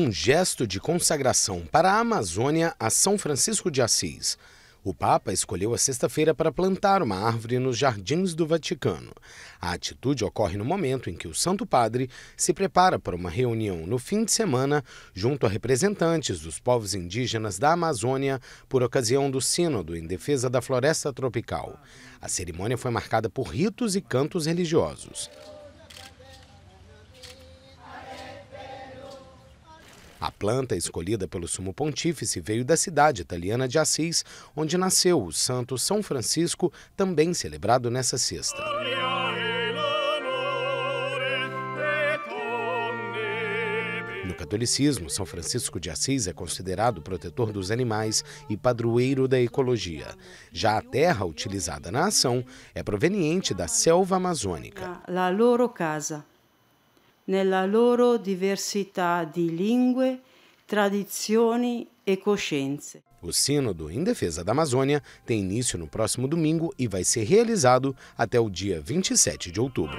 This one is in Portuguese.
um gesto de consagração para a Amazônia a São Francisco de Assis. O Papa escolheu a sexta-feira para plantar uma árvore nos jardins do Vaticano. A atitude ocorre no momento em que o Santo Padre se prepara para uma reunião no fim de semana junto a representantes dos povos indígenas da Amazônia por ocasião do Sínodo em defesa da floresta tropical. A cerimônia foi marcada por ritos e cantos religiosos. A planta escolhida pelo sumo pontífice veio da cidade italiana de Assis, onde nasceu o santo São Francisco, também celebrado nessa sexta. No catolicismo, São Francisco de Assis é considerado protetor dos animais e padroeiro da ecologia. Já a terra utilizada na ação é proveniente da selva amazônica. La loro casa nella loro diversità di lingue, tradizioni e coscienze. O Sínodo em Defesa da Amazônia tem início no próximo domingo e vai ser realizado até o dia 27 de outubro.